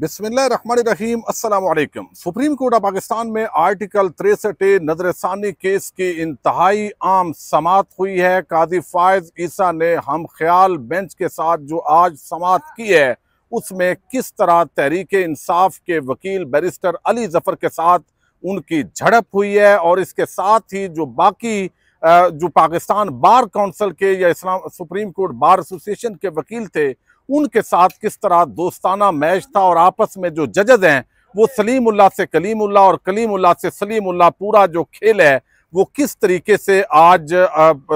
بسم اللہ الرحمن الرحیم السلام علیکم سپریم کورٹ پاکستان میں آرٹیکل 63 نظر ثانی کیس کی انتہائی عام سماعت ہوئی ہے قاضی فائز عیسیٰ نے ہم خیال بینچ کے ساتھ جو آج سماعت کی ہے اس میں کس طرح تحریک انصاف کے وکیل بیرسٹر علی ظفر کے ساتھ ان کی جھڑپ ہوئی ہے اور اس کے ساتھ ہی جو باقی جو پاکستان بار کونسل کے یا اسلام سپریم کورٹ بار ایسوسیشن کے وکیل تھے ان کے ساتھ کس طرح دوستانہ میچ تھا اور آپس میں جو ججز ہیں وہ سلیم اللہ سے کلیم اللہ اور کلیم اللہ سے سلیم اللہ پورا جو کھیل ہے وہ کس طریقے سے آج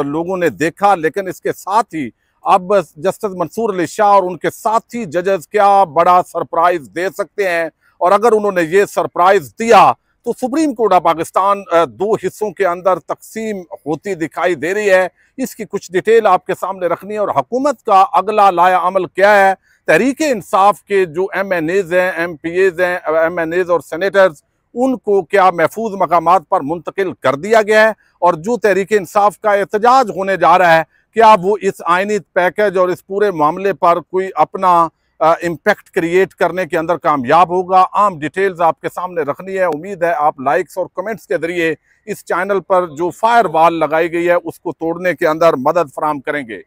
لوگوں نے دیکھا لیکن اس کے ساتھ ہی اب جسٹس منصور علی شاہ اور ان کے ساتھ ہی ججز کیا بڑا سرپرائز دے سکتے ہیں اور اگر انہوں نے یہ سرپرائز دیا تو سپریم کورٹ آف پاکستان دو حصوں کے اندر تقسیم ہوتی دکھائی دے رہی ہے اس کی کچھ ڈیٹیل آپ کے سامنے رکھنی ہے اور حکومت کا اگلا لایا عمل کیا ہے تحریک انصاف کے جو ایم این ایز ہیں ایم پی ایز ہیں ایم این ایز اور سینیٹرز ان کو کیا محفوظ مقامات پر منتقل کر دیا گیا ہے اور جو تحریک انصاف کا احتجاج ہونے جا رہا ہے کیا وہ اس آئینی پیکج اور اس پورے معاملے پر کوئی اپنا امپیکٹ کریٹ کرنے کے اندر کامیاب ہوگا عام ڈیٹیلز آپ کے سامنے رکھنی ہے امید ہے آپ لائکس اور کمنٹس کے ذریعے اس چینل پر جو فائر وال لگائی گئی ہے اس کو توڑنے کے اندر مدد فراہم کریں گے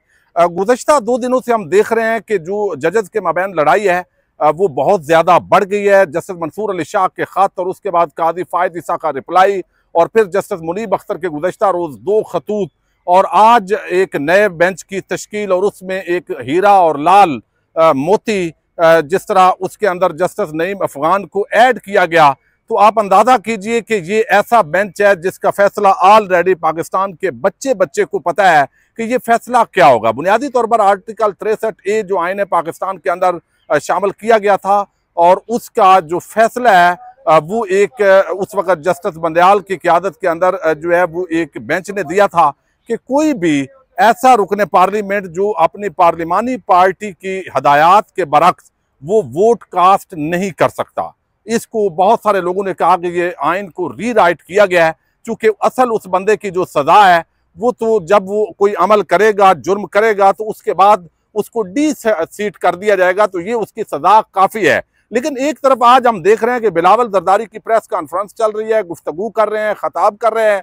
گزشتہ دو دنوں سے ہم دیکھ رہے ہیں کہ جو ججز کے مابین لڑائی ہے وہ بہت زیادہ بڑھ گئی ہے جسٹس منصور علی شاہ کے خط اور اس کے بعد قاضی فائد عیسیٰ کا رپلائی اور پھر جسٹس منیب اختر کے گزشتہ روز دو خطوط اور آج ایک نئے بینچ کی تشکیل اور اس میں ایک ہیرا اور لال موتی جس طرح اس کے اندر جسٹس نعیم افغان کو ایڈ کیا گیا تو آپ اندازہ کیجئے کہ یہ ایسا بینچ ہے جس کا فیصلہ آلریڈی پاکستان کے بچے بچے کو پتہ ہے کہ یہ فیصلہ کیا ہوگا بنیادی طور پر آرٹیکل 63 اے جو آئین پاکستان کے اندر شامل کیا گیا تھا اور اس کا جو فیصلہ ہے وہ ایک اس وقت جسٹس بندیال کی قیادت کے اندر جو ہے وہ ایک بینچ نے دیا تھا کہ کوئی بھی ایسا رکن پارلیمنٹ جو اپنی پارلیمانی پارٹی کی ہدایات کے برعکس وہ ووٹ کاسٹ نہیں کر سکتا اس کو بہت سارے لوگوں نے کہا کہ یہ آئین کو ری رائٹ کیا گیا ہے چونکہ اصل اس بندے کی جو سزا ہے وہ تو جب وہ کوئی عمل کرے گا جرم کرے گا تو اس کے بعد اس کو ڈی سیٹ کر دیا جائے گا تو یہ اس کی سزا کافی ہے لیکن ایک طرف آج ہم دیکھ رہے ہیں کہ بلاول درداری کی پریس کانفرنس چل رہی ہے گفتگو کر رہے ہیں خطاب کر رہے ہیں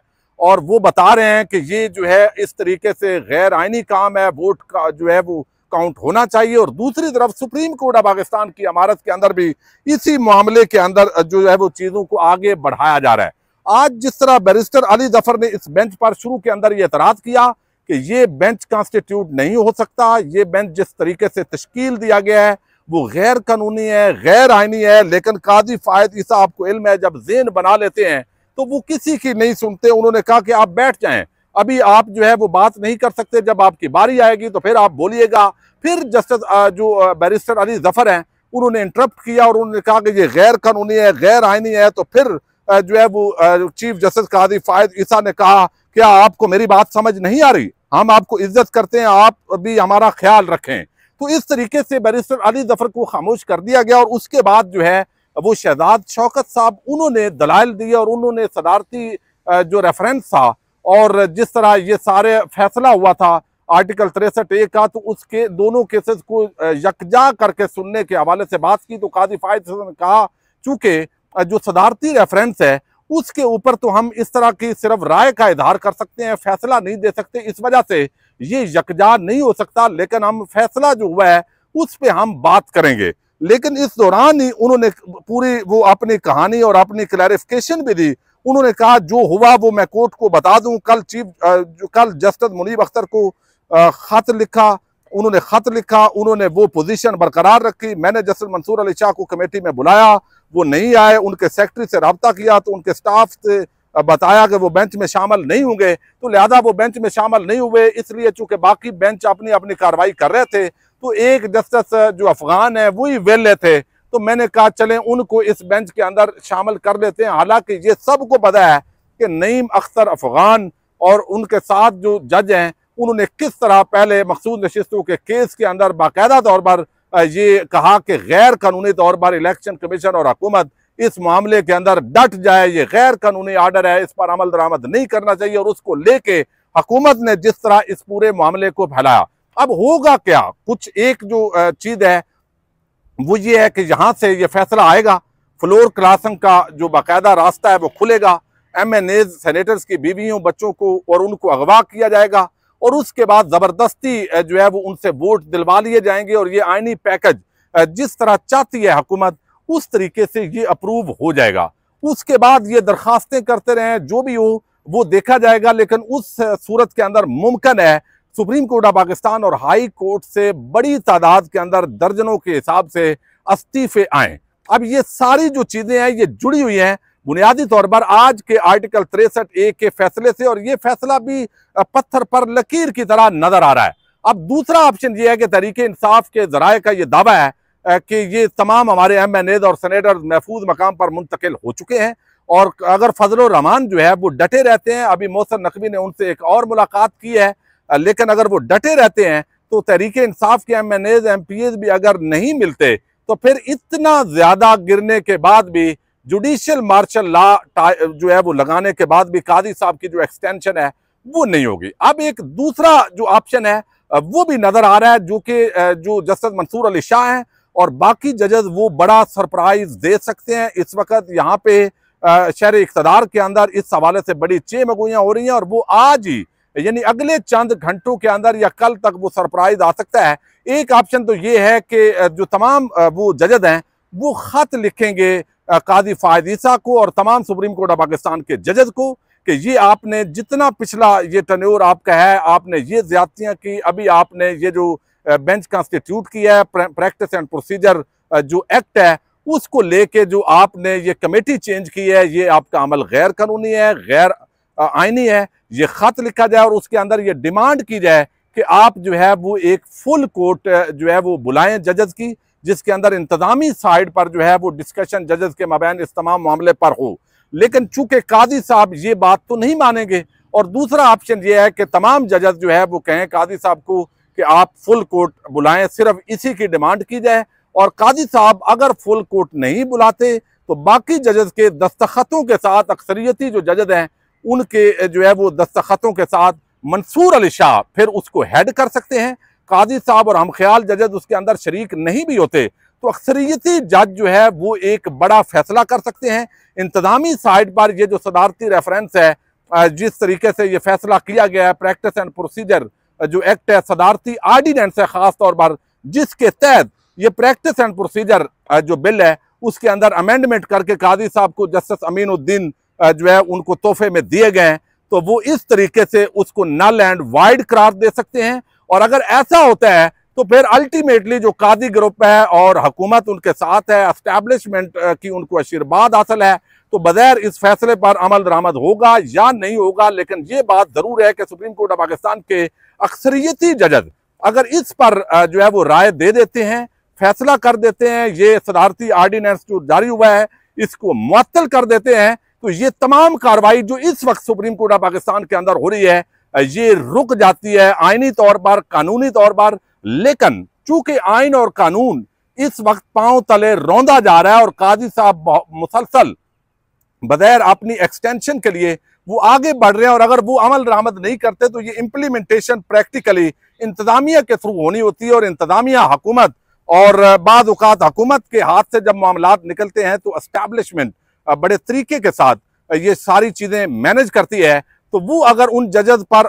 اور وہ بتا رہے ہیں کہ یہ جو ہے اس طریقے سے غیر آئینی کام ہے ووٹ کا جو ہے وہ کاؤنٹ ہونا چاہیے اور دوسری طرف سپریم کورٹ آف پاکستان کی عمارت کے اندر بھی اسی معاملے کے اندر جو ہے وہ چیزوں کو آگے بڑھایا جا رہا ہے آج جس طرح بیرسٹر علی ظفر نے اس بینچ پر شروع کے اندر یہ اعتراض کیا کہ یہ بینچ کانسٹیٹیوٹ نہیں ہو سکتا یہ بینچ جس طریقے سے تشکیل دیا گیا ہے وہ غیر قانونی ہے غیر آئینی ہے لیکن قاضی فائد عیسیٰ آپ کو علم ہے جب ذہن بنا لیتے ہیں تو وہ کسی کی نہیں سنتے انہوں نے کہا کہ آپ بیٹھ جائیں ابھی آپ جو ہے وہ بات نہیں کر سکتے جب آپ کی باری آئے گی تو پھر آپ بولیے گا پھر جسٹس جو بیرسٹر علی ظفر ہیں انہوں نے انٹرپٹ کیا اور انہوں نے کہا کہ یہ غیر قانونی ہے غیر آئینی ہے تو پھر جو ہے وہ چیف جسٹس قاضی فائد عیسیٰ نے کہا کیا آپ کو میری بات سمجھ نہیں آ رہی ہم آپ کو عزت کرتے ہیں آپ بھی ہمارا خیال رکھیں تو اس طریقے سے بیرسٹر علی ظفر کو خاموش کر دیا گیا اور اس کے بعد جو ہے ابو شہزاد شوکت صاحب انہوں نے دلائل دی اور انہوں نے صدارتی جو ریفرنس تھا اور جس طرح یہ سارے فیصلہ ہوا تھا آرٹیکل تریسٹھ اے کا تو اس کے دونوں کیسز کو یکجا کر کے سننے کے حوالے سے بات کی تو قاضی فائد صاحب نے کہا چونکہ جو صدارتی ریفرنس ہے اس کے اوپر تو ہم اس طرح کی صرف رائے کا اظہار کر سکتے ہیں فیصلہ نہیں دے سکتے اس وجہ سے یہ یکجا نہیں ہو سکتا لیکن ہم فیصلہ جو ہوا ہے اس پہ ہم بات کریں گے لیکن اس دوران ہی انہوں نے پوری وہ اپنی کہانی اور اپنی کلیریفکیشن بھی دی انہوں نے کہا جو ہوا وہ میں کورٹ کو بتا دوں کل چیف کل جسٹس منیب اختر کو خط لکھا انہوں نے خط لکھا انہوں نے وہ پوزیشن برقرار رکھی میں نے جسٹس منصور علی شاہ کو کمیٹی میں بلایا وہ نہیں آئے ان کے سیکٹری سے رابطہ کیا تو ان کے سٹاف سے بتایا کہ وہ بینچ میں شامل نہیں ہوں گے تو لہذا وہ بینچ میں شامل نہیں ہوئے اس لیے چونکہ باقی بینچ اپنی اپنی کاروائی کر رہے تھے تو ایک جسٹس جو افغان ہے وہی ویلے تھے تو میں نے کہا چلیں ان کو اس بینچ کے اندر شامل کر لیتے ہیں حالانکہ یہ سب کو پتا ہے کہ نعیم اختر افغان اور ان کے ساتھ جو جج ہیں انہوں نے کس طرح پہلے مخصوص نشستوں کے کیس کے اندر باقاعدہ طور پر یہ کہا کہ غیر قانونی طور پر الیکشن کمیشن اور حکومت اس معاملے کے اندر ڈٹ جائے یہ غیر قانونی آرڈر ہے اس پر عمل درآمد نہیں کرنا چاہیے اور اس کو لے کے حکومت نے جس طرح اس پورے معاملے کو پھیلایا اب ہوگا کیا کچھ ایک جو چیز ہے وہ یہ ہے کہ یہاں سے یہ فیصلہ آئے گا فلور کراسنگ کا جو باقاعدہ راستہ ہے وہ کھلے گا ایم این سینیٹرز کی بچوں کو اور ان کو اغوا کیا جائے گا اور اس کے بعد زبردستی جو ہے وہ ان سے ووٹ دلوا لیے جائیں گے اور یہ آئینی پیکج جس طرح چاہتی ہے حکومت اس طریقے سے یہ اپروو ہو جائے گا اس کے بعد یہ درخواستیں کرتے رہے جو بھی ہو وہ دیکھا جائے گا لیکن اس صورت کے اندر ممکن ہے سپریم کورٹ آف پاکستان اور ہائی کورٹ سے بڑی تعداد کے اندر درجنوں کے حساب سے استعفے آئیں اب یہ ساری جو چیزیں ہیں یہ جڑی ہوئی ہیں بنیادی طور پر آج کے آرٹیکل 63 اے کے فیصلے سے اور یہ فیصلہ بھی پتھر پر لکیر کی طرح نظر آ رہا ہے اب دوسرا آپشن یہ ہے کہ تحریک انصاف کے ذرائع کا یہ دعویٰ ہے کہ یہ تمام ہمارے ایم این اے اور سینیٹر محفوظ مقام پر منتقل ہو چکے ہیں اور اگر فضل الرحمان جو ہے وہ ڈٹے رہتے ہیں ابھی محسن نقوی نے ان سے ایک اور ملاقات کی ہے لیکن اگر وہ ڈٹے رہتے ہیں تو تحریک انصاف کے MNAs MPAs بھی اگر نہیں ملتے تو پھر اتنا زیادہ گرنے کے بعد بھی جوڈیشل مارشل لا جو ہے وہ لگانے کے بعد بھی قاضی صاحب کی جو ایکسٹینشن ہے وہ نہیں ہوگی اب ایک دوسرا جو آپشن ہے وہ بھی نظر آ رہا ہے جو کہ جو جسٹس منصور علی شاہ ہیں اور باقی ججز وہ بڑا سرپرائز دے سکتے ہیں اس وقت یہاں پہ شہر اقتدار کے اندر اس حوالے سے بڑی چے مگوئیاں ہو رہی ہیں اور وہ آج ہی یعنی اگلے چند گھنٹوں کے اندر یا کل تک وہ سرپرائز آ سکتا ہے ایک آپشن تو یہ ہے کہ جو تمام وہ ججز ہیں وہ خط لکھیں گے قاضی فائد عیسیٰ کو اور تمام سپریم کورٹ آف پاکستان کے ججز کو کہ یہ آپ نے جتنا پچھلا یہ ٹنیور آپ کا ہے آپ نے یہ زیادتیاں کی ابھی آپ نے یہ جو بینچ کانسٹیٹیوٹ کی ہے پریکٹس اینڈ پروسیجر جو ایکٹ ہے اس کو لے کے جو آپ نے یہ کمیٹی چینج کی ہے یہ آپ کا عمل غیر قانونی ہے غیر آئینی ہے یہ خط لکھا جائے اور اس کے اندر یہ ڈیمانڈ کی جائے کہ آپ جو ہے وہ ایک فل کورٹ جو ہے وہ بلائیں ججز کی جس کے اندر انتظامی سائڈ پر جو ہے وہ ڈسکشن ججز کے مبین اس تمام معاملے پر ہو لیکن چونکہ قاضی صاحب یہ بات تو نہیں مانیں گے اور دوسرا آپشن یہ ہے کہ تمام ججز جو ہے وہ کہیں قاضی صاحب کو کہ آپ فل کورٹ بلائیں صرف اسی کی ڈیمانڈ کی جائے اور قاضی صاحب اگر فل کورٹ نہیں بلاتے تو باقی ججز کے دستخطوں کے ساتھ اکثریتی جو ججز ہیں ان کے جو ہے وہ دستخطوں کے ساتھ منصور علی شاہ پھر اس کو ہیڈ کر سکتے ہیں قاضی صاحب اور ہم خیال ججز اس کے اندر شریک نہیں بھی ہوتے تو اکثریتی جج جو ہے وہ ایک بڑا فیصلہ کر سکتے ہیں انتظامی سائٹ پر یہ جو صدارتی ریفرنس ہے جس طریقے سے یہ فیصلہ کیا گیا ہے پریکٹس اینڈ پروسیجر جو ایکٹ ہے صدارتی آرڈیننس ہے خاص طور پر جس کے تحت یہ پریکٹس اینڈ پروسیجر جو بل ہے اس کے اندر امینڈمنٹ کر کے قاضی صاحب کو جسٹس امین الدین جو ہے ان کو تحفے میں دیے گئے ہیں تو وہ اس طریقے سے اس کو نل اینڈ وائڈ قرار دے سکتے ہیں اور اگر ایسا ہوتا ہے تو پھر الٹیمیٹلی جو قادی گروپ ہے اور حکومت ان کے ساتھ ہے اسٹیبلشمنٹ کی ان کو اشیرباد حاصل ہے تو بغیر اس فیصلے پر عمل درآمد ہوگا یا نہیں ہوگا لیکن یہ بات ضرور ہے کہ سپریم کورٹ آف پاکستان کے اکثریتی ججز اگر اس پر جو ہے وہ رائے دے دیتے ہیں فیصلہ کر دیتے ہیں یہ صدارتی آرڈیننس جو جاری ہوا ہے اس کو معطل کر دیتے ہیں تو یہ تمام کاروائی جو اس وقت سپریم کورٹ آف پاکستان کے اندر ہو رہی ہے یہ رک جاتی ہے آئینی طور پر قانونی طور پر لیکن چونکہ آئین اور قانون اس وقت پاؤں تلے روندا جا رہا ہے اور قاضی صاحب مسلسل بغیر اپنی ایکسٹینشن کے لیے وہ آگے بڑھ رہے ہیں اور اگر وہ عمل رحمت نہیں کرتے تو یہ امپلیمنٹیشن پریکٹیکلی انتظامیہ کے تھرو ہونی ہوتی ہے اور انتظامیہ حکومت اور بعض اوقات حکومت کے ہاتھ سے جب معاملات نکلتے ہیں تو اسٹیبلشمنٹ بڑے طریقے کے ساتھ یہ ساری چیزیں مینج کرتی ہے تو وہ اگر ان ججز پر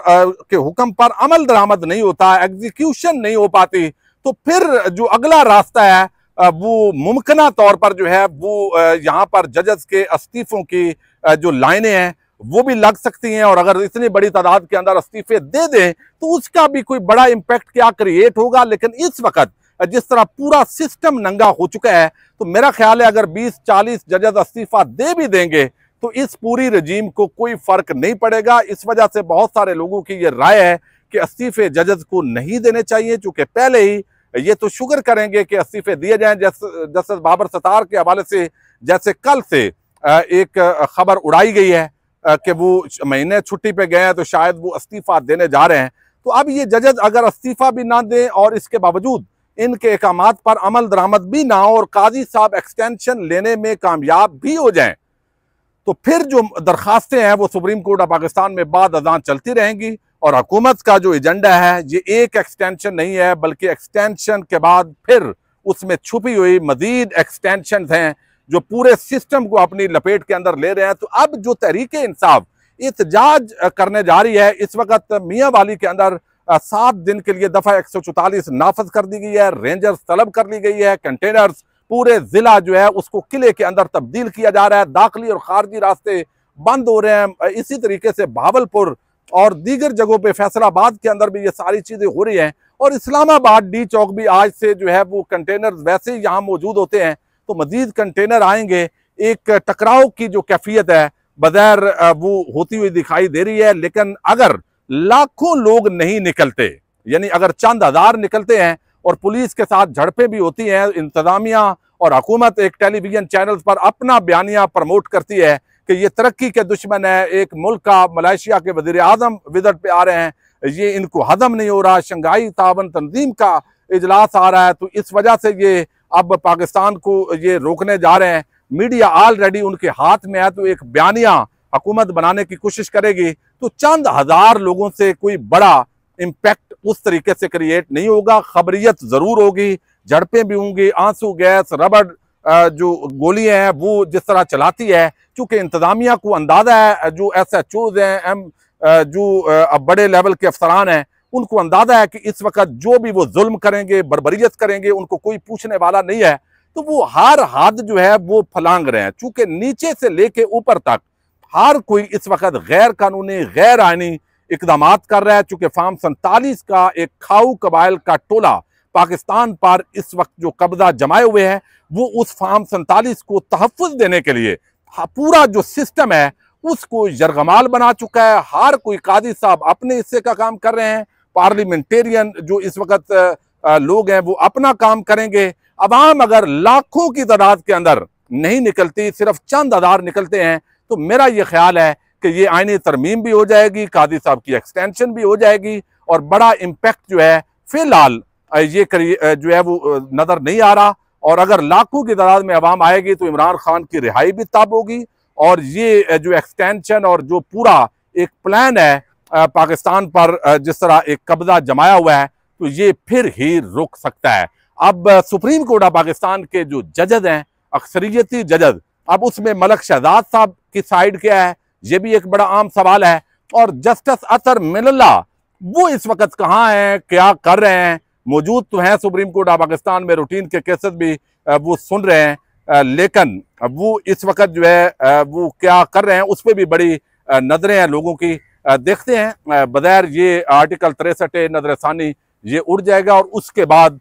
کے حکم پر عمل درآمد نہیں ہوتا ایگزیکیوشن نہیں ہو پاتی تو پھر جو اگلا راستہ ہے وہ ممکنہ طور پر جو ہے وہ یہاں پر ججز کے استعفوں کی جو لائنیں ہیں وہ بھی لگ سکتی ہیں اور اگر اتنی بڑی تعداد کے اندر استعفے دے دیں تو اس کا بھی کوئی بڑا امپیکٹ کیا کریٹ ہوگا لیکن اس وقت جس طرح پورا سسٹم ننگا ہو چکا ہے تو میرا خیال ہے اگر بیس چالیس ججز استعفیٰ دے بھی دیں گے تو اس پوری رجیم کو کوئی فرق نہیں پڑے گا اس وجہ سے بہت سارے لوگوں کی یہ رائے ہے کہ استعفے ججز کو نہیں دینے چاہیے چونکہ پہلے ہی یہ تو شکر کریں گے کہ استعفے دیے جائیں جسٹس بابر ستار کے حوالے سے جیسے کل سے ایک خبر اڑائی گئی ہے کہ وہ مہینے چھٹی پہ گئے ہیں تو شاید وہ استعفیٰ دینے جا رہے ہیں تو اب یہ ججز اگر استعفیٰ بھی نہ دیں اور اس کے باوجود ان کے اقامات پر عمل درآمد بھی نہ ہو اور قاضی صاحب ایکسٹینشن لینے میں کامیاب بھی ہو جائیں تو پھر جو درخواستیں ہیں وہ سپریم کورٹ آف پاکستان میں بعد ازان چلتی رہیں گی اور حکومت کا جو ایجنڈا ہے یہ ایک ایکسٹینشن نہیں ہے بلکہ ایکسٹینشن کے بعد پھر اس میں چھپی ہوئی مزید ایکسٹینشن ہیں جو پورے سسٹم کو اپنی لپیٹ کے اندر لے رہے ہیں تو اب جو تحریک انصاف احتجاج کرنے جا رہی ہے اس وقت میاں والی کے اندر سات دن کے لیے دفعہ ایک سو چوتالیس نافذ کر دی گئی ہے رینجرز طلب کر لی گئی ہے کنٹینرز پورے ضلع جو ہے اس کو قلعے کے اندر تبدیل کیا جا رہا ہے داخلی اور خارجی راستے بند ہو رہے ہیں اسی طریقے سے بھاول پور اور دیگر جگہوں پہ فیصل آباد کے اندر بھی یہ ساری چیزیں ہو رہی ہیں اور اسلام آباد ڈی چوک بھی آج سے جو ہے وہ کنٹینرز ویسے ہی یہاں موجود ہوتے ہیں تو مزید کنٹینر آئیں گے ایک ٹکراؤ کی جو کیفیت ہے بغیر وہ ہوتی ہوئی دکھائی دے رہی ہے لیکن اگر لاکھوں لوگ نہیں نکلتے یعنی اگر چند ہزار نکلتے ہیں اور پولیس کے ساتھ جھڑپیں بھی ہوتی ہیں انتظامیہ اور حکومت ایک ٹیلی ویژن چینل پر اپنا بیانیاں پرموٹ کرتی ہے کہ یہ ترقی کے دشمن ہے ایک ملک کا ملائیشیا کے وزیر اعظم وزٹ پہ آ رہے ہیں یہ ان کو ہضم نہیں ہو رہا شنگھائی تعاون تنظیم کا اجلاس آ رہا ہے تو اس وجہ سے یہ اب پاکستان کو یہ روکنے جا رہے ہیں میڈیا آلریڈی ان کے ہاتھ میں ہے تو ایک بیانیہ حکومت بنانے کی کوشش کرے گی تو چند ہزار لوگوں سے کوئی بڑا امپیکٹ اس طریقے سے کریٹ نہیں ہوگا خبریت ضرور ہوگی جھڑپیں بھی ہوں گی آنسو گیس ربڑ جو گولیاں ہیں وہ جس طرح چلاتی ہے چونکہ انتظامیہ کو اندازہ ہے جو ایس ایچ اوز ہیں ایم جو بڑے لیول کے افسران ہیں ان کو اندازہ ہے کہ اس وقت جو بھی وہ ظلم کریں گے بربریت کریں گے ان کو کوئی پوچھنے والا نہیں ہے تو وہ ہر ہاتھ جو ہے وہ پھلانگ رہے ہیں چونکہ نیچے سے لے کے اوپر تک ہر کوئی اس وقت غیر قانونی غیر آئینی اقدامات کر رہا ہے چونکہ فارم سنتالیس کا ایک کھاؤ قبائل کا ٹولہ پاکستان پر اس وقت جو قبضہ جمائے ہوئے ہیں وہ اس فارم سنتالیس کو تحفظ دینے کے لیے پورا جو سسٹم ہے اس کو یرغمال بنا چکا ہے ہر کوئی قاضی صاحب اپنے حصے کا کام کر رہے ہیں پارلیمنٹیرین جو اس وقت لوگ ہیں وہ اپنا کام کریں گے عوام اگر لاکھوں کی تعداد کے اندر نہیں نکلتی صرف چند ادار نکلتے ہیں تو میرا یہ خیال ہے کہ یہ آئینی ترمیم بھی ہو جائے گی قاضی صاحب کی ایکسٹینشن بھی ہو جائے گی اور بڑا امپیکٹ جو ہے فی الحال یہ جو ہے وہ نظر نہیں آ رہا اور اگر لاکھوں کی تعداد میں عوام آئے گی تو عمران خان کی رہائی بھی تب ہوگی اور یہ جو ایکسٹینشن اور جو پورا ایک پلان ہے پاکستان پر جس طرح ایک قبضہ جمایا ہوا ہے تو یہ پھر ہی رک سکتا ہے اب سپریم کورٹ آف پاکستان کے جو ججز ہیں اکثریتی ججز اب اس میں ملک شہزاد صاحب کی سائیڈ کیا ہے یہ بھی ایک بڑا عام سوال ہے اور جسٹس اثر مل وہ اس وقت کہاں ہیں کیا کر رہے ہیں موجود تو ہیں سپریم کورٹ آف پاکستان میں روٹین کے بھی وہ سن رہے ہیں لیکن وہ اس وقت جو ہے وہ کیا کر رہے ہیں اس پہ بھی بڑی نظریں ہیں لوگوں کی دیکھتے ہیں بغیر یہ آرٹیکل تریسٹھ نظر ثانی یہ اڑ جائے گا اور اس کے بعد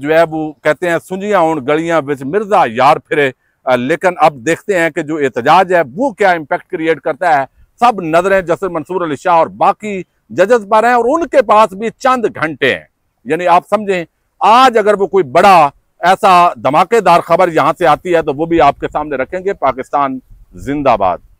جو ہے وہ کہتے ہیں سنجیاں اون گلیاں مرزا یار پھرے لیکن اب دیکھتے ہیں کہ جو احتجاج ہے وہ کیا امپیکٹ کریٹ کرتا ہے سب نظریں جسر منصور علی شاہ اور باقی ججز پر ہیں اور ان کے پاس بھی چند گھنٹے ہیں یعنی آپ سمجھیں آج اگر وہ کوئی بڑا ایسا دھماکے دار خبر یہاں سے آتی ہے تو وہ بھی آپ کے سامنے رکھیں گے پاکستان زندہ باد